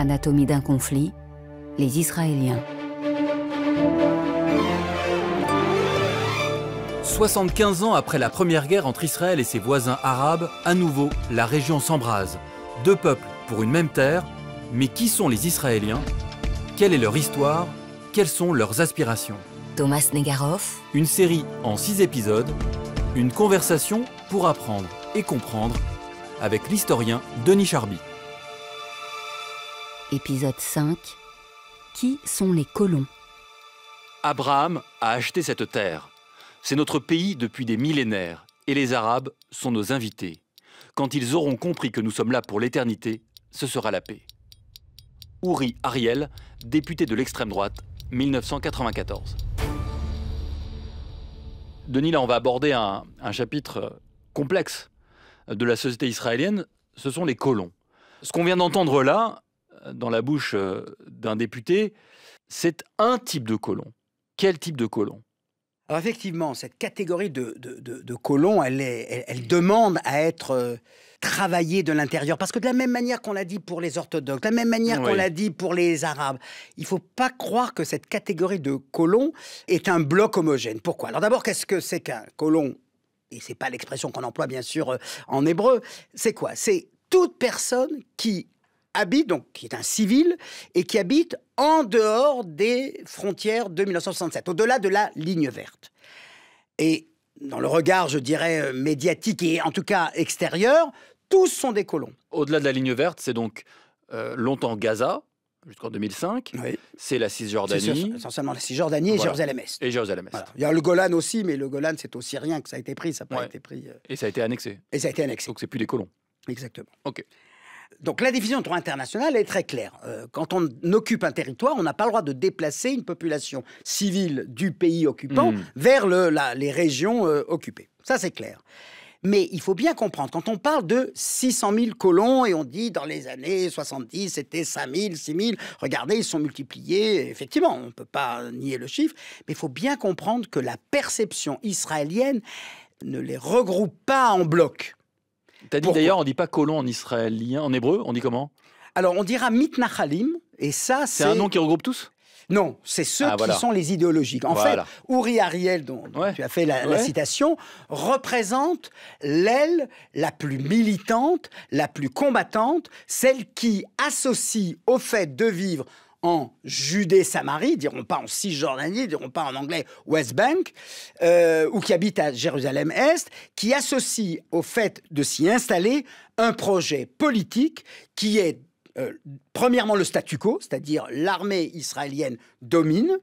Anatomie d'un conflit, les Israéliens. 75 ans après la première guerre entre Israël et ses voisins arabes, à nouveau, la région s'embrase. Deux peuples pour une même terre, mais qui sont les Israéliens Quelle est leur histoire Quelles sont leurs aspirations Thomas Negaroff. Une série en six épisodes, une conversation pour apprendre et comprendre avec l'historien Denis Charbit. Épisode 5 Qui sont les colons Abraham a acheté cette terre. C'est notre pays depuis des millénaires et les Arabes sont nos invités. Quand ils auront compris que nous sommes là pour l'éternité, ce sera la paix. Uri Ariel, député de l'extrême droite, 1994. Denis, là, on va aborder un, un chapitre euh, complexe de la société israélienne, ce sont les colons. Ce qu'on vient d'entendre là, dans la bouche euh, d'un député, c'est un type de colon. Quel type de colon alors effectivement, cette catégorie de, de, de, colons, elle, est, elle, demande à être euh, travaillée de l'intérieur. Parce que de la même manière qu'on l'a dit pour les orthodoxes, de la même manière qu'on l'a dit pour les arabes, il ne faut pas croire que cette catégorie de colon est un bloc homogène. Pourquoi Alors d'abord, qu'est-ce que c'est qu'un colon Et ce n'est pas l'expression qu'on emploie bien sûr euh, en hébreu. C'est quoi C'est toute personne qui habite, donc qui est un civil, et qui habite en dehors des frontières de 1967, au-delà de la ligne verte. Et dans le regard, je dirais, euh, médiatique et en tout cas extérieur, tous sont des colons. Au-delà de la ligne verte, c'est donc euh, longtemps Gaza, jusqu'en 2005. C'est la Cisjordanie. essentiellement la Cisjordanie et Jérusalem-Est. Et jérusalem Il y a le Golan aussi, mais le Golan, c'est aussi rien que ça a été pris, ça été pris. Euh. Et ça a été annexé. Et ça a été annexé. Donc c'est plus des colons. Exactement. OK. Donc la division de droit international est très claire. Euh, quand on occupe un territoire, on n'a pas le droit de déplacer une population civile du pays occupant hmm. vers les régions euh, occupées. Ça, c'est clair. Mais il faut bien comprendre, quand on parle de 600 000 colons, et on dit dans les années 70, c'était 5 000, 6 000, regardez, ils sont multipliés, effectivement, on ne peut pas nier le chiffre, mais il faut bien comprendre que la perception israélienne ne les regroupe pas en bloc. T'as dit d'ailleurs, on dit pas colon en israélien, en hébreu, on dit comment Alors on dira mitnachalim, et ça c'est... un nom qui regroupe tous non, c'est ceux ah, qui sont les idéologiques. En fait, Uri Ariel, dont, tu as fait la, citation, représente l'aile la plus militante, la plus combattante, celle qui associe au fait de vivre en Judée-Samarie, diront pas en Cisjordanie, diront pas en anglais West Bank, euh, ou qui habite à Jérusalem-Est, qui associe au fait de s'y installer un projet politique qui est euh, premièrement le statu quo, c'est-à-dire l'armée israélienne domine,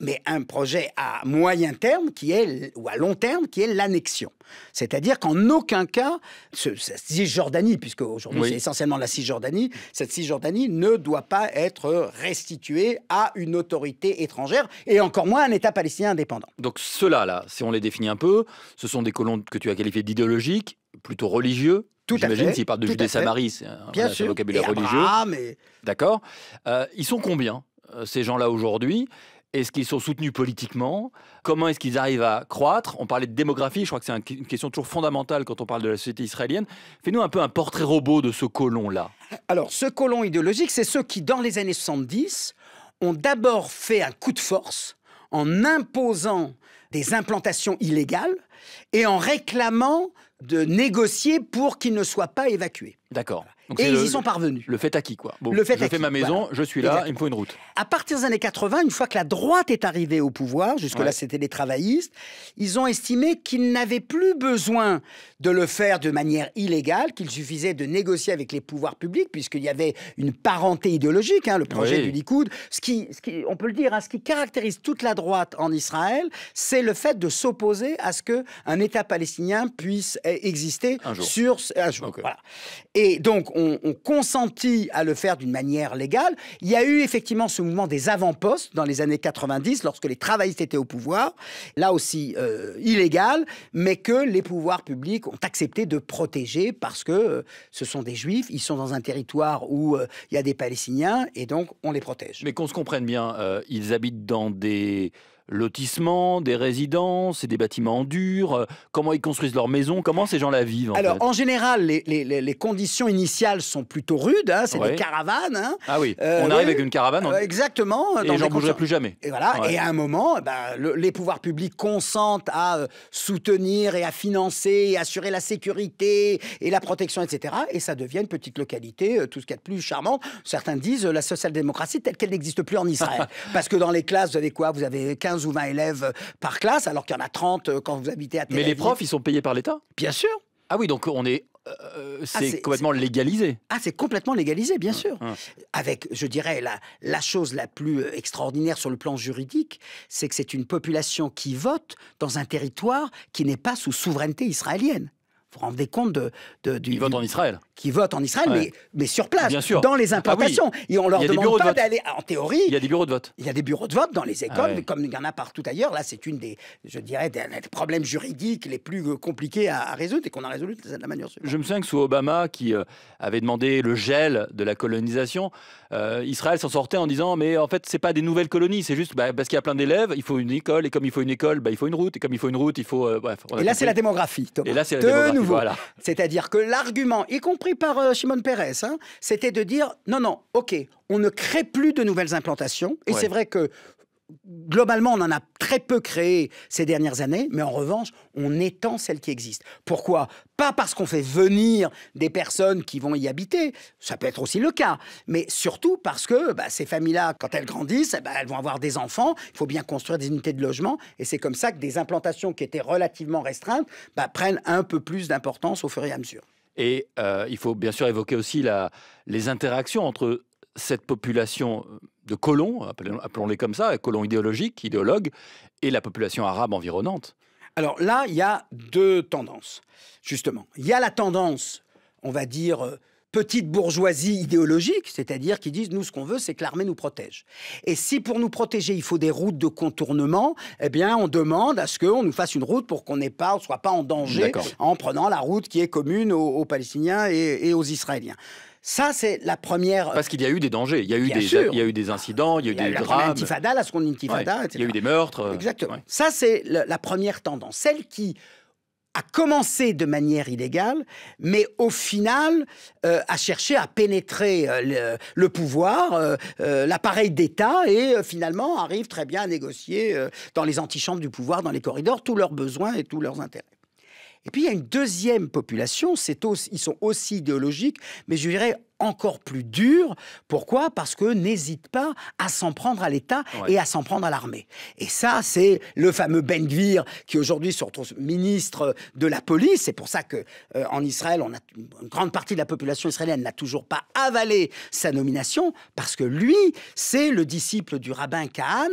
mais un projet à moyen terme qui est, ou à long terme qui est l'annexion. C'est-à-dire qu'en aucun cas, ce, cette Cisjordanie, puisque aujourd'hui c'est essentiellement la Cisjordanie, cette Cisjordanie ne doit pas être restituée à une autorité étrangère et encore moins à un État palestinien indépendant. Donc ceux là, si on les définit un peu, ce sont des colons que tu as qualifiés d'idéologiques, plutôt religieux, tout J'imagine s'ils parlent de Judée Samarie, c'est un, vocabulaire religieux. Ah, mais. D'accord. Euh, ils sont combien, euh, ces gens-là, aujourd'hui est-ce qu'ils sont soutenus politiquement Comment est-ce qu'ils arrivent à croître On parlait de démographie, je crois que c'est une question toujours fondamentale quand on parle de la société israélienne. Fais-nous un peu un portrait robot de ce colon-là. Alors, ce colon idéologique, c'est ceux qui, dans les années 70, ont d'abord fait un coup de force en imposant des implantations illégales et en réclamant de négocier pour qu'il ne soit pas évacué. D'accord et ils y sont parvenus. Le fait à qui quoi. Bon, le fait je ma maison, je suis là, il me faut une route. À partir des années 80, une fois que la droite est arrivée au pouvoir, jusque-là c'était les travaillistes, ils ont estimé qu'ils n'avaient plus besoin de le faire de manière illégale, qu'il suffisait de négocier avec les pouvoirs publics, puisqu'il y avait une parenté idéologique, hein, le projet du Likoud. Ce qui, ce on peut le dire, hein, ce qui caractérise toute la droite en Israël, c'est le fait de s'opposer à ce qu'un État palestinien puisse eh, exister un jour. sur Voilà. Et donc, ont, consenti à le faire d'une manière légale. Il y a eu effectivement ce mouvement des avant-postes dans les années 90, lorsque les travaillistes étaient au pouvoir, là aussi euh, illégal, mais que les pouvoirs publics ont accepté de protéger parce que euh, ce sont des juifs, ils sont dans un territoire où euh, il y a des Palestiniens, et donc on les protège. Mais qu'on se comprenne bien, ils habitent dans des lotissements, des résidences et des bâtiments durs, euh, Comment ils construisent leurs maisons, Comment ces gens là vivent en Alors, en général, les, conditions initiales sont plutôt rudes. Hein, c'est des caravanes. Hein. Ah oui, euh, on arrive avec une caravane. Euh, exactement. Et j'en bougerai plus jamais. Et voilà. Et à un moment, eh ben, les pouvoirs publics consentent à soutenir et à financer et assurer la sécurité et la protection, etc. Et ça devient une petite localité, tout ce qu'il y a de plus charmant. Certains disent la social-démocratie telle qu'elle n'existe plus en Israël. Parce que dans les classes, vous avez quoi Vous avez 15 ou 20 élèves euh, par classe, alors qu'il y en a 30 euh, quand vous habitez à Tel Mais les profs, ils sont payés par l'État Bien sûr. Ah oui, donc on est euh, ah, c'est complètement légalisé. Ah, c'est complètement légalisé, bien ah, sûr. Ah. Avec, je dirais, la chose la plus extraordinaire sur le plan juridique, c'est que c'est une population qui vote dans un territoire qui n'est pas sous souveraineté israélienne. Vous vous rendez compte de, de du, Qui vote en Israël. Qui vote en Israël, mais, sur place, Bien sûr. dans les ah implantations. Et on leur demande pas d'aller. en théorie. Il y a des bureaux de vote. Il y a des bureaux de vote dans les écoles, ah mais comme il y en a partout ailleurs. Là, c'est une des, je dirais, des, problèmes juridiques les plus euh, compliqués à, résoudre et qu'on a résolu de la manière suivante. Je me souviens que sous Obama, qui euh, avait demandé le gel de la colonisation, euh, Israël s'en sortait en disant Mais en fait, c'est pas des nouvelles colonies, c'est juste bah, parce qu'il y a plein d'élèves, il faut une école, et comme il faut une école, bah, il faut une route, et comme il faut une route, il faut. bref, et là, c'est la démographie. Et là, c'est la démographie. Voilà. C'est-à-dire que l'argument, y compris par euh, Simone Pérez, hein, c'était de dire non, non, ok, on ne crée plus de nouvelles implantations. Et c'est vrai que globalement, on en a très peu créé ces dernières années, mais en revanche, on étend celles qui existent. Pourquoi Pas parce qu'on fait venir des personnes qui vont y habiter, ça peut être aussi le cas, mais surtout parce que bah, ces familles-là, quand elles grandissent, eh ben, elles vont avoir des enfants, il faut bien construire des unités de logement, et c'est comme ça que des implantations qui étaient relativement restreintes bah, prennent un peu plus d'importance au fur et à mesure. Et euh, il faut bien sûr évoquer aussi les interactions entre cette population de colons, appelons-les comme ça, colons idéologiques, idéologues, et la population arabe environnante Alors là, il y a deux tendances, justement. Il y a la tendance, on va dire, euh, petite bourgeoisie idéologique, c'est-à-dire qui disent nous ce qu'on veut c'est que l'armée nous protège. Et si pour nous protéger il faut des routes de contournement, eh bien on demande à ce qu'on nous fasse une route pour qu'on ne soit pas en danger en prenant la route qui est commune aux, Palestiniens et aux Israéliens. Ça, c'est la première. Parce qu'il y a eu des dangers, il y a eu, des, il y a eu des incidents, il y a eu des drames. Intifada, la seconde intifada, Il y a eu des meurtres. Euh, Exactement. Ça, c'est la première tendance, celle qui a commencé de manière illégale, mais au final euh, a cherché à pénétrer euh, le, pouvoir, l'appareil d'État, et finalement arrive très bien à négocier dans les antichambres du pouvoir, dans les corridors, tous leurs besoins et tous leurs intérêts. Et puis il y a une deuxième population, c'est aussi, ils sont aussi idéologiques, mais je dirais encore plus dur. Pourquoi Parce que n'hésite pas à s'en prendre à l'État et à s'en prendre à l'armée. Et ça, c'est le fameux Ben Gvir qui aujourd'hui se retrouve ministre de la police. C'est pour ça que euh, en Israël, on a une grande partie de la population israélienne n'a toujours pas avalé sa nomination parce que lui, c'est le disciple du rabbin Kahan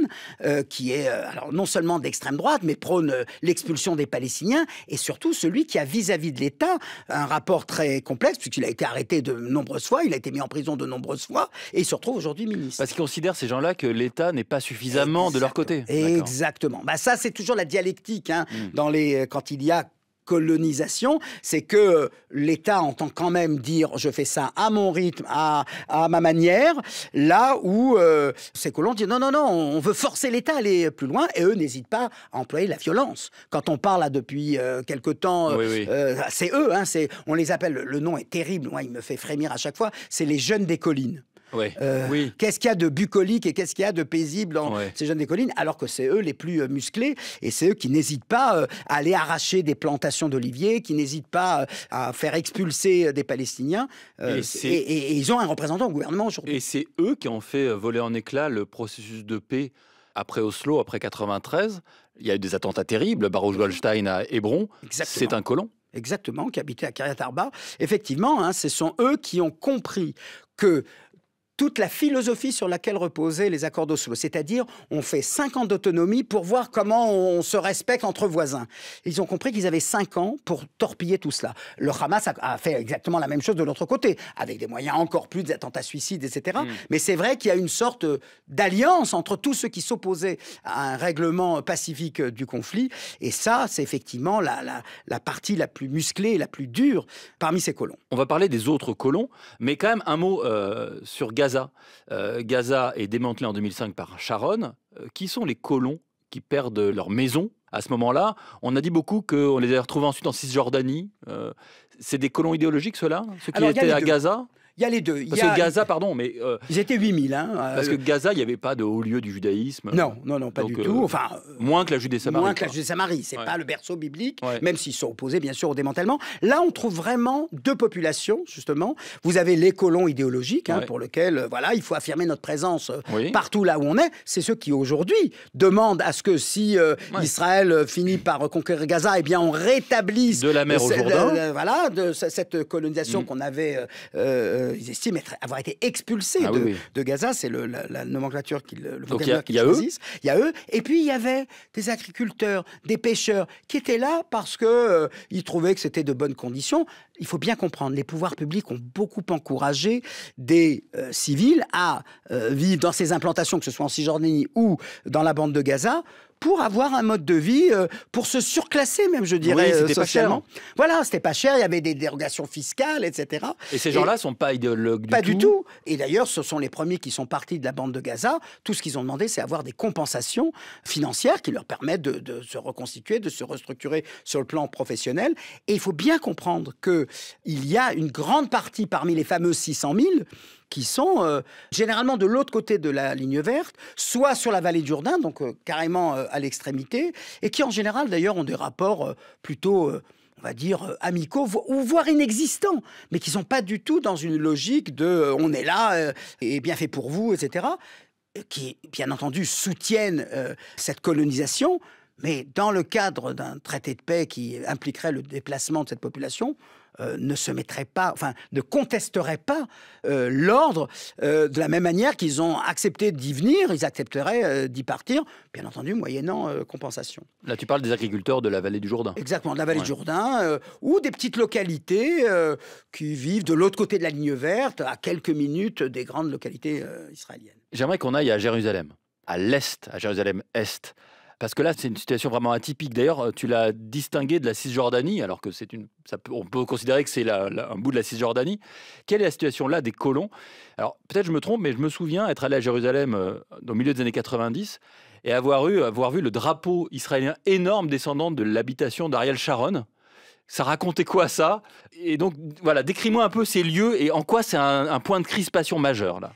euh, qui est euh, alors non seulement d'extrême droite mais prône l'expulsion des Palestiniens et surtout celui qui a vis à -vis de l'État un rapport très complexe puisqu'il a été arrêté de nombreuses fois il a été mis en prison de nombreuses fois, et il se retrouve aujourd'hui ministre. Parce qu'ils considèrent ces gens-là que l'État n'est pas suffisamment de leur côté. Exactement. Bah ça, c'est toujours la dialectique hein. mmh. dans les euh, quand il y a colonisation, c'est que euh, l'État entend quand même dire je fais ça à mon rythme, à, à ma manière, là où euh, ces colons disent non, non, non, on veut forcer l'État à aller plus loin, et eux n'hésitent pas à employer la violence. Quand on parle depuis euh, quelque temps, c'est eux, hein, on les appelle, le nom est terrible, moi il me fait frémir à chaque fois, c'est les jeunes des collines. Euh, oui. Qu'est-ce qu'il y a de bucolique et qu'est-ce qu'il y a de paisible dans ces jeunes des collines, alors que c'est eux les plus euh, musclés et c'est eux qui n'hésitent pas euh, à aller arracher des plantations d'oliviers, qui n'hésitent pas à faire expulser des Palestiniens. Et, ils ont un représentant au gouvernement aujourd'hui. Et c'est eux qui ont fait voler en éclats le processus de paix après Oslo, après 93. Il y a eu des attentats terribles, Baruch Goldstein à Hébron. C'est un colon exactement, qui habitait à Kiryat Arba. Effectivement, hein, ce sont eux qui ont compris que toute la philosophie sur laquelle reposaient les accords d'Oslo. C'est-à-dire, on fait cinq ans d'autonomie pour voir comment on se respecte entre voisins. Ils ont compris qu'ils avaient 5 ans pour torpiller tout cela. Le Hamas a, fait exactement la même chose de l'autre côté, avec des moyens encore plus d'attentats suicides, etc. Hmm. Mais c'est vrai qu'il y a une sorte d'alliance entre tous ceux qui s'opposaient à un règlement pacifique euh, du conflit. Et ça, c'est effectivement la, partie la plus musclée, la plus dure parmi ces colons. On va parler des autres colons, mais quand même un mot euh, sur Gaza Gaza. Euh, Gaza est démantelé en 2005 par Sharon. Euh, qui sont les colons qui perdent leur maison à ce moment-là. On a dit beaucoup qu'on les a retrouvés ensuite en Cisjordanie. Euh, c'est des colons idéologiques, ceux-là Ceux qui étaient à Gaza il y a les deux. Parce que Gaza, pardon, mais. Euh, ils étaient 8000. Hein, euh, parce que Gaza, il n'y avait pas de haut lieu du judaïsme. Non, non, non, pas du euh, tout. Enfin, moins que la Judée-Samarie. Moins que la Judée-Samarie. C'est n'est pas le berceau biblique, même s'ils sont opposés, bien sûr, au démantèlement. Là, on trouve vraiment deux populations, justement. Vous avez les colons idéologiques, hein, pour lesquels, voilà, il faut affirmer notre présence partout là où on est. C'est ceux qui, aujourd'hui, demandent à ce que si Israël finit par reconquérir Gaza, eh bien, on rétablisse. De la mer au Jourdain. voilà, de cette colonisation mm. qu'on avait. Euh, ils estiment avoir été expulsés ah de, Gaza. C'est la, nomenclature qu'ils le Il y a eux. Et puis il y avait des agriculteurs, des pêcheurs qui étaient là parce que euh, trouvaient que c'était de bonnes conditions. Il faut bien comprendre, les pouvoirs publics ont beaucoup encouragé des euh, civils à vivre dans ces implantations, que ce soit en Cisjordanie ou dans la bande de Gaza, pour avoir un mode de vie, euh, pour se surclasser même, je dirais, socialement. Euh, pas cher. Hein. Voilà, c'était pas cher, il y avait des dérogations fiscales, etc. Et ces gens-là sont pas idéologues du pas tout Pas du tout. Et d'ailleurs, ce sont les premiers qui sont partis de la bande de Gaza. Tout ce qu'ils ont demandé, c'est avoir des compensations financières qui leur permettent de, de se reconstituer, de se restructurer sur le plan professionnel. Et il faut bien comprendre qu'il y a une grande partie parmi les fameux 600 000 qui sont euh, généralement de l'autre côté de la ligne verte, soit sur la vallée du Jourdain, donc euh, carrément euh, à l'extrémité, et qui en général d'ailleurs ont des rapports plutôt on va dire, amicaux, ou voire inexistants, mais qui ne sont pas du tout dans une logique de on est là et bien fait pour vous, etc., qui, bien entendu, soutiennent cette colonisation, mais dans le cadre d'un traité de paix qui impliquerait le déplacement de cette population, euh, ne se mettraient pas, enfin, ne contesteraient pas euh, l'ordre euh, de la même manière qu'ils ont accepté d'y venir, ils accepteraient d'y partir, bien entendu, moyennant compensation. Là, tu parles des agriculteurs de la vallée du Jourdain. Exactement, de la vallée du Jourdain, ou des petites localités qui vivent de l'autre côté de la ligne verte, à quelques minutes des grandes localités israéliennes. J'aimerais qu'on aille à Jérusalem, à l'est, à Jérusalem-Est. Parce que là, c'est une situation vraiment atypique. D'ailleurs, euh, tu l'as distingué de la Cisjordanie, alors que c'est une, ça peut, on peut considérer que c'est un bout de la Cisjordanie. Quelle est la situation là des colons Alors peut-être je me trompe, mais je me souviens être allé à Jérusalem euh, au milieu des années 90 et avoir, eu, avoir vu le drapeau israélien énorme descendant de l'habitation d'Ariel Sharon. Ça racontait quoi ça Et donc voilà, décris-moi un peu ces lieux et en quoi c'est un, un point de crispation majeur là.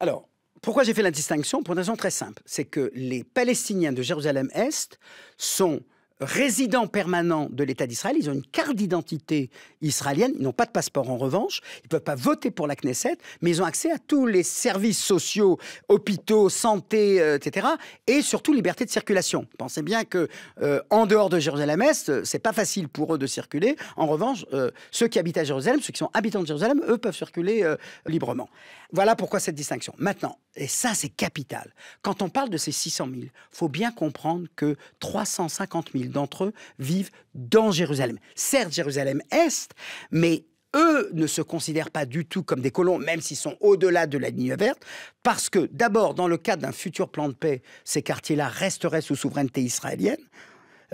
Alors, pourquoi j'ai fait la distinction Pour une raison très simple. C'est que les Palestiniens de Jérusalem-Est sont résidents permanents de l'État d'Israël. Ils ont une carte d'identité israélienne. Ils n'ont pas de passeport en revanche. Ils ne peuvent pas voter pour la Knesset, mais ils ont accès à tous les services sociaux, hôpitaux, santé, euh, etc. Et surtout liberté de circulation. Pensez bien que euh, en dehors de Jérusalem-Est, euh, c'est pas facile pour eux de circuler. En revanche, ceux qui habitent à Jérusalem, ceux qui sont habitants de Jérusalem, eux peuvent circuler librement. Voilà pourquoi cette distinction. Maintenant, et ça, c'est capital. Quand on parle de ces 600 000, faut bien comprendre que 350 000 d'entre eux vivent dans Jérusalem. Certes, Jérusalem-Est, mais eux ne se considèrent pas du tout comme des colons, même s'ils sont au-delà de la ligne verte, parce que d'abord, dans le cadre d'un futur plan de paix, ces quartiers-là resteraient sous souveraineté israélienne.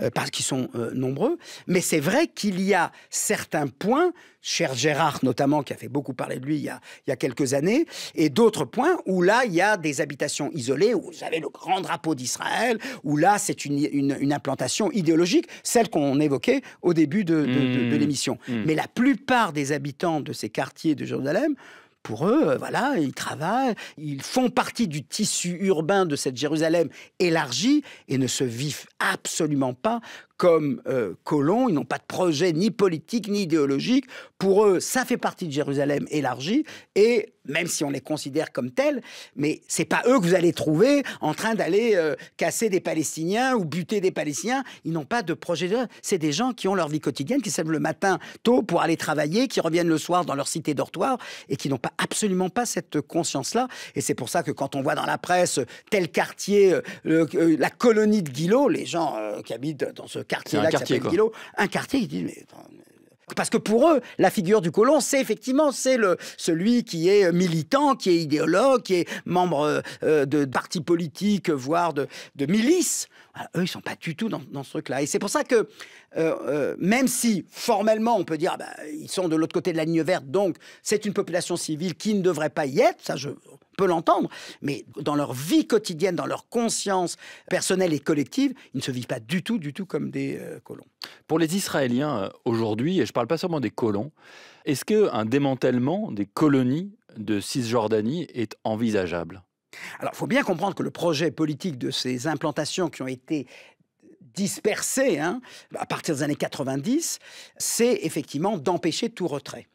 Euh, parce qu'ils sont euh, nombreux. Mais c'est vrai qu'il y a certains points, cher Gérard notamment, qui a fait beaucoup parler de lui il y a, quelques années, et d'autres points où là, il y a des habitations isolées, où vous avez le grand drapeau d'Israël, où là, c'est une, implantation idéologique, celle qu'on évoquait au début de, mmh. l'émission. Mmh. Mais la plupart des habitants de ces quartiers de Jérusalem pour eux, euh, voilà, ils travaillent, ils font partie du tissu urbain de cette Jérusalem élargie et ne se vivent absolument pas comme euh, colons, ils n'ont pas de projet ni politique ni idéologique. Pour eux, ça fait partie de Jérusalem élargie et même si on les considère comme tels, mais c'est pas eux que vous allez trouver en train d'aller euh, casser des Palestiniens ou buter des Palestiniens. Ils n'ont pas de projet. C'est des gens qui ont leur vie quotidienne, qui se lèvent le matin tôt pour aller travailler, qui reviennent le soir dans leur cité dortoir et qui n'ont pas absolument pas cette conscience-là. Et c'est pour ça que quand on voit dans la presse euh, tel quartier, la colonie de Guillot, les gens qui habitent dans ce quartier un quartier mais parce que pour eux, la figure du colon, c'est effectivement c'est le celui qui est militant, qui est idéologue, qui est membre euh, de partis politiques, voire de, de milices. Ah, eux, ils ne sont pas du tout dans, ce truc-là. Et c'est pour ça que, euh, euh, même si formellement on peut dire, bah, ils sont de l'autre côté de la ligne verte, donc c'est une population civile qui ne devrait pas y être, ça je peux l'entendre, mais dans leur vie quotidienne, dans leur conscience personnelle et collective, ils ne se vivent pas du tout, du tout comme des euh, colons. Pour les Israéliens aujourd'hui, et je ne parle pas seulement des colons, est-ce qu'un démantèlement des colonies de Cisjordanie est envisageable alors, il faut bien comprendre que le projet politique de ces implantations qui ont été dispersées hein, à partir des années 90, c'est effectivement d'empêcher tout retrait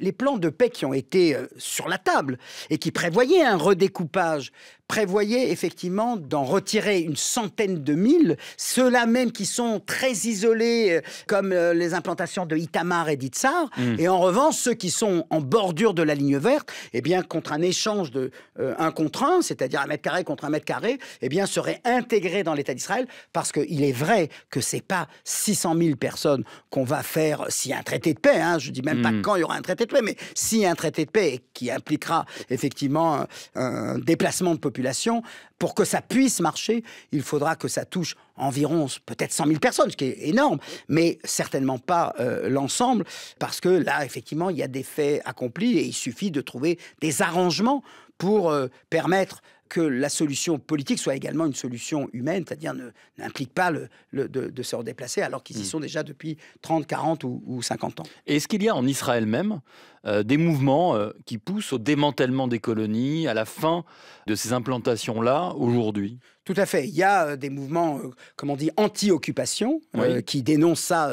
les plans de paix qui ont été euh, sur la table et qui prévoyaient un redécoupage, prévoyaient effectivement d'en retirer une centaine de mille, ceux-là même qui sont très isolés, euh, comme euh, les implantations de Itamar et d'Itsar, mmh. et en revanche, ceux qui sont en bordure de la ligne verte, eh bien, contre un échange de 1 un contre 1, c'est-à-dire un mètre carré contre un mètre carré, eh bien, seraient intégrés dans l'État d'Israël, parce qu'il est vrai que c'est pas 600 000 personnes qu'on va faire s'il y a un traité de paix, hein, je dis même pas mmh. quand il y aura un traité mais si un traité de paix qui impliquera effectivement un, déplacement de population, pour que ça puisse marcher, il faudra que ça touche environ peut-être 100 000 personnes, ce qui est énorme, mais certainement pas euh, l'ensemble, parce que là, effectivement, il y a des faits accomplis et il suffit de trouver des arrangements pour euh, permettre que la solution politique soit également une solution humaine, c'est-à-dire n'implique pas de, se redéplacer alors qu'ils y hmm. sont déjà depuis 30, 40 ou, ou 50 ans. Et est-ce qu'il y a en Israël même euh, des mouvements euh, qui poussent au démantèlement des colonies, à la fin de ces implantations-là aujourd'hui tout à fait. Il y a euh, des mouvements, comme on dit, anti-occupation, qui dénoncent ça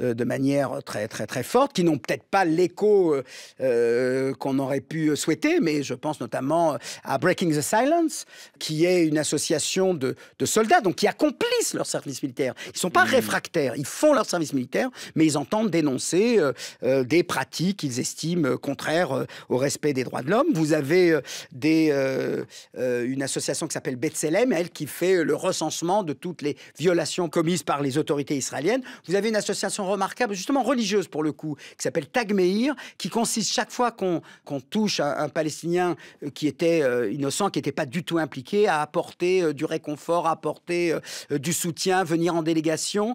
de manière très, très, très forte, qui n'ont peut-être pas l'écho qu'on aurait pu souhaiter, mais je pense notamment à Breaking the Silence, qui est une association de, soldats, donc qui accomplissent leur service militaire. Ils ne sont pas mmh. réfractaires, ils font leur service militaire, mais ils entendent dénoncer des pratiques qu'ils estiment euh, contraire euh, au respect des droits de l'homme. Vous avez euh, des, une association qui s'appelle Betselem, elle qui fait le recensement de toutes les violations commises par les autorités israéliennes. Vous avez une association remarquable, justement religieuse pour le coup, qui s'appelle Tagmeir, qui consiste chaque fois qu'on touche un, Palestinien qui était innocent, qui n'était pas du tout impliqué, à apporter du réconfort, apporter du soutien, venir en délégation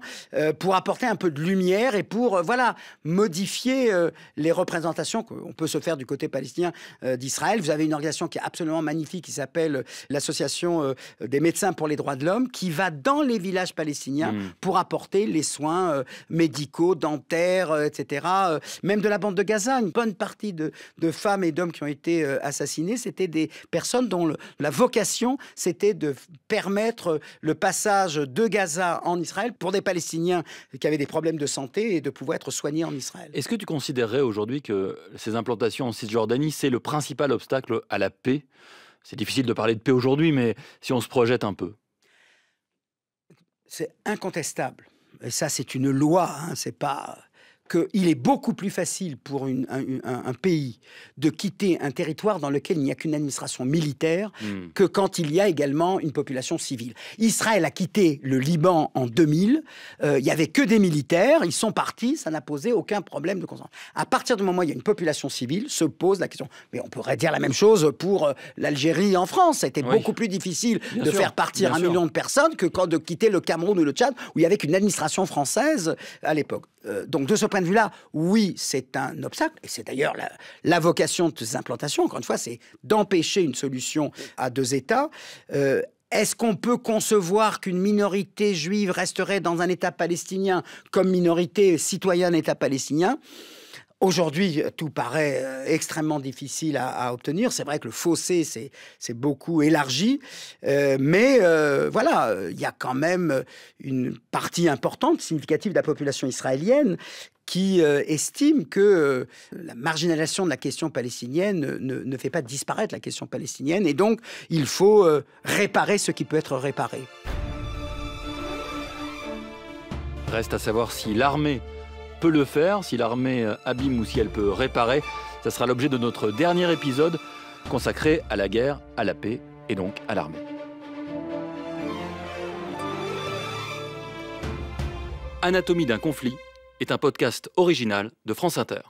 pour apporter un peu de lumière et pour voilà modifier les représentations qu'on peut se faire du côté palestinien euh, d'Israël. Vous avez une organisation qui est absolument magnifique qui s'appelle euh, l'Association euh, des médecins pour les droits de l'homme qui va dans les villages palestiniens hmm. pour apporter les soins médicaux, dentaires, etc. même de la bande de Gaza, une bonne partie de, femmes et d'hommes qui ont été assassinés, c'était des personnes dont la vocation c'était de permettre le passage de Gaza en Israël pour des Palestiniens qui avaient des problèmes de santé et de pouvoir être soignés en Israël. Est-ce que tu considérerais aujourd'hui que ces implantations en Cisjordanie, c'est le principal obstacle à la paix. C'est difficile de parler de paix aujourd'hui, mais si on se projette un peu. C'est incontestable. Et ça, c'est une loi, hein, c'est pas qu'il est beaucoup plus facile pour un, pays de quitter un territoire dans lequel il n'y a qu'une administration militaire hmm. que quand il y a également une population civile. Israël a quitté le Liban en 2000, euh, il n'y avait que des militaires, ils sont partis, ça n'a posé aucun problème de consentement. À partir du moment où il y a une population civile, se pose la question. Mais on pourrait dire la même chose pour euh, l'Algérie en France. C'était beaucoup plus difficile de faire partir un million de personnes que quand de quitter le Cameroun ou le Tchad où il n'y avait qu'une administration française à l'époque. Euh, donc de ce de vue-là, oui, c'est un obstacle, et c'est d'ailleurs la, vocation de ces implantations, encore une fois, c'est d'empêcher une solution à deux États. Euh, est-ce qu'on peut concevoir qu'une minorité juive resterait dans un État palestinien comme minorité citoyenne État palestinien Aujourd'hui, tout paraît euh, extrêmement difficile à, obtenir. C'est vrai que le fossé s'est beaucoup élargi, euh, mais voilà, il y a quand même une partie importante, significative de la population israélienne qui euh, estime que euh, la marginalisation de la question palestinienne ne, fait pas disparaître la question palestinienne et donc il faut euh, réparer ce qui peut être réparé. Reste à savoir si l'armée peut le faire, si l'armée abîme ou si elle peut réparer. Ça sera l'objet de notre dernier épisode consacré à la guerre, à la paix et donc à l'armée. Anatomie d'un conflit est un podcast original de France Inter.